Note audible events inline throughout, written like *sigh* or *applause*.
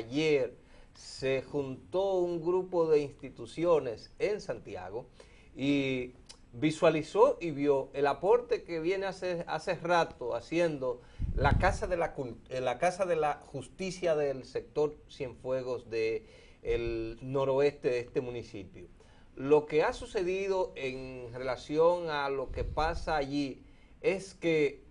ayer se juntó un grupo de instituciones en Santiago y visualizó y vio el aporte que viene hace, hace rato haciendo la Casa de la, eh, la, casa de la Justicia del sector Cienfuegos del noroeste de este municipio. Lo que ha sucedido en relación a lo que pasa allí es que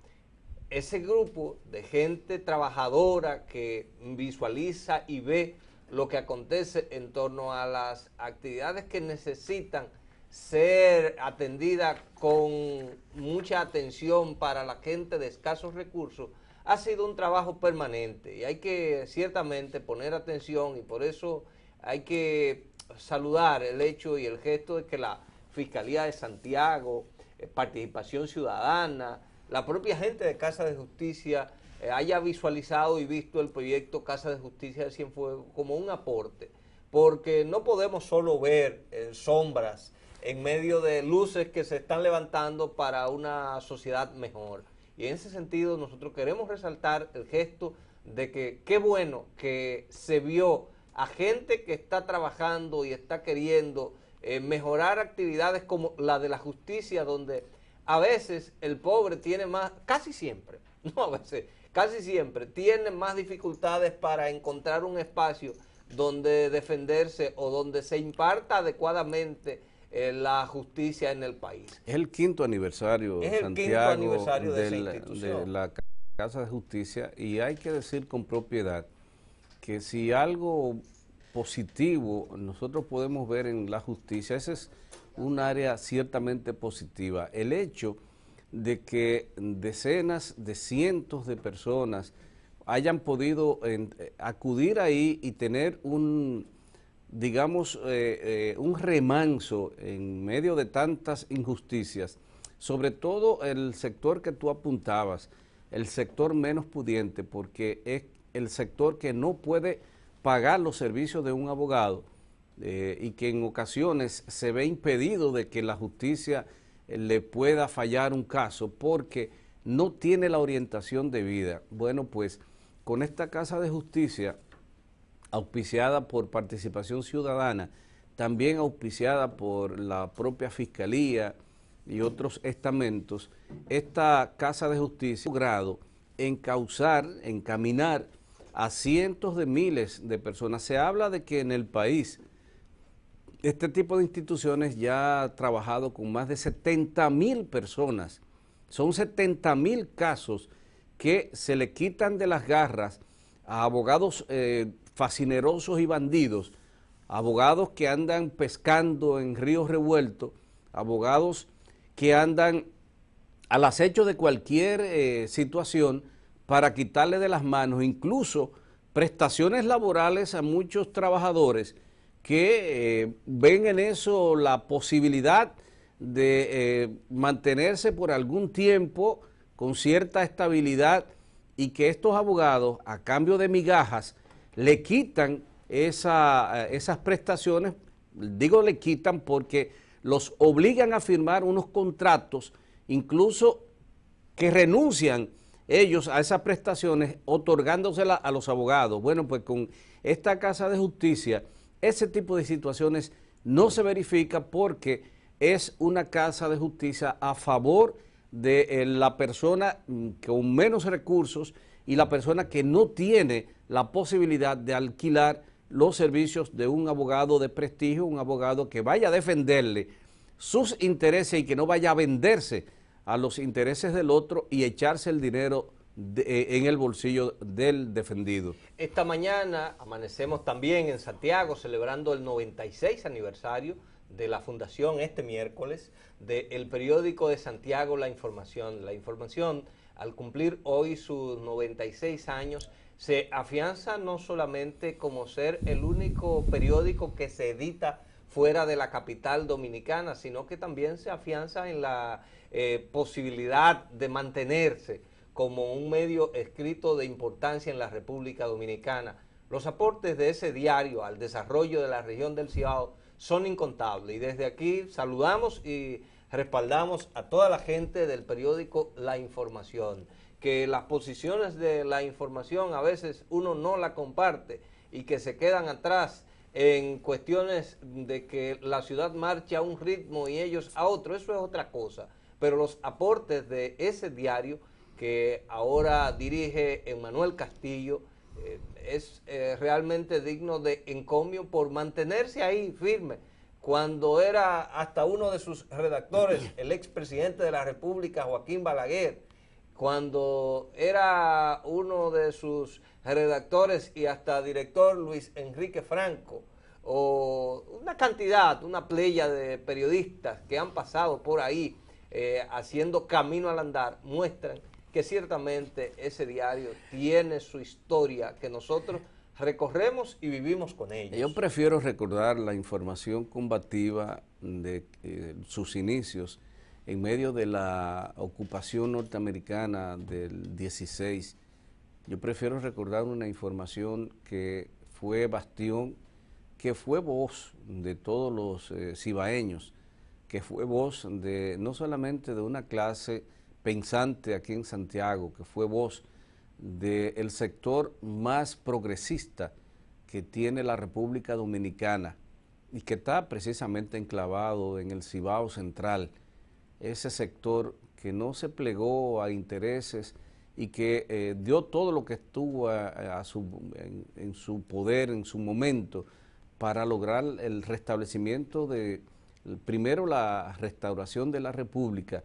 ese grupo de gente trabajadora que visualiza y ve lo que acontece en torno a las actividades que necesitan ser atendidas con mucha atención para la gente de escasos recursos, ha sido un trabajo permanente y hay que ciertamente poner atención y por eso hay que saludar el hecho y el gesto de que la Fiscalía de Santiago, eh, Participación Ciudadana, la propia gente de Casa de Justicia eh, haya visualizado y visto el proyecto Casa de Justicia de Cienfuegos como un aporte, porque no podemos solo ver eh, sombras en medio de luces que se están levantando para una sociedad mejor. Y en ese sentido nosotros queremos resaltar el gesto de que qué bueno que se vio a gente que está trabajando y está queriendo eh, mejorar actividades como la de la justicia, donde a veces el pobre tiene más, casi siempre, *laughs* no a veces, casi siempre tiene más dificultades para encontrar un espacio donde defenderse o donde se imparta adecuadamente eh, la justicia en el país. Es el quinto aniversario, Santiago, de, de la Casa de Justicia y hay que decir con propiedad que si algo positivo nosotros podemos ver en la justicia, ese es un área ciertamente positiva. El hecho de que decenas de cientos de personas hayan podido eh, acudir ahí y tener un, digamos, eh, eh, un remanso en medio de tantas injusticias, sobre todo el sector que tú apuntabas, el sector menos pudiente, porque es el sector que no puede pagar los servicios de un abogado eh, y que en ocasiones se ve impedido de que la justicia eh, le pueda fallar un caso porque no tiene la orientación debida. Bueno, pues con esta Casa de Justicia, auspiciada por Participación Ciudadana, también auspiciada por la propia Fiscalía y otros estamentos, esta Casa de Justicia ha logrado encauzar, encaminar a cientos de miles de personas. Se habla de que en el país este tipo de instituciones ya ha trabajado con más de 70 mil personas. Son 70 mil casos que se le quitan de las garras a abogados eh, fascinerosos y bandidos, abogados que andan pescando en ríos revueltos, abogados que andan al acecho de cualquier eh, situación para quitarle de las manos incluso prestaciones laborales a muchos trabajadores que eh, ven en eso la posibilidad de eh, mantenerse por algún tiempo con cierta estabilidad y que estos abogados, a cambio de migajas, le quitan eh, esas prestaciones, digo le quitan porque los obligan a firmar unos contratos, incluso que renuncian ellos a esas prestaciones otorgándoselas a los abogados. Bueno, pues con esta Casa de Justicia ese tipo de situaciones no se verifica porque es una casa de justicia a favor de eh, la persona mm, con menos recursos y la persona que no tiene la posibilidad de alquilar los servicios de un abogado de prestigio, un abogado que vaya a defenderle sus intereses y que no vaya a venderse a los intereses del otro y echarse el dinero eh, en el bolsillo del defendido. Esta mañana amanecemos también en Santiago celebrando el 96 aniversario de la fundación este miércoles del periódico de Santiago La Información. La Información, al cumplir hoy sus 96 años, se afianza no solamente como ser el único periódico que se edita fuera de la capital dominicana, sino que también se afianza en la eh, posibilidad de mantenerse como un medio escrito de importancia en la República Dominicana. Los aportes de ese diario al desarrollo de la región del Cibao son incontables y desde aquí saludamos y respaldamos a toda la gente del periódico La Información, que las posiciones de la información a veces uno no la comparte y que se quedan atrás en cuestiones de que la ciudad marcha a un ritmo y ellos a otro, eso es otra cosa. Pero los aportes de ese diario que ahora dirige Emanuel Castillo, eh, es eh, realmente digno de encomio por mantenerse ahí firme. Cuando era hasta uno de sus redactores, *clears throat* el expresidente de la República, Joaquín Balaguer, cuando era uno de sus redactores y hasta director Luis Enrique Franco, o una cantidad, una playa de periodistas que han pasado por ahí eh, haciendo camino al andar, muestran que ciertamente ese diario tiene su historia que nosotros recorremos y vivimos con ella. Yo prefiero recordar la información combativa de eh, sus inicios en medio de la ocupación norteamericana del 16. Yo prefiero recordar una información que fue bastión, que fue voz de todos los eh, cibaeños, que fue voz de no solamente de una clase pensante aquí en Santiago, que fue voz del sector más progresista que tiene la República Dominicana y que está precisamente enclavado en el Cibao Central, ese sector que no se plegó a intereses y que eh, dio todo lo que estuvo en, en su poder, en su momento, para lograr el restablecimiento de, primero, la restauración de la República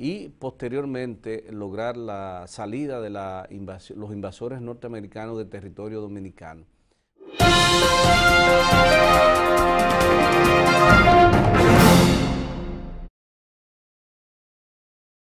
y posteriormente lograr la salida de los invasores norteamericanos del territorio dominicano.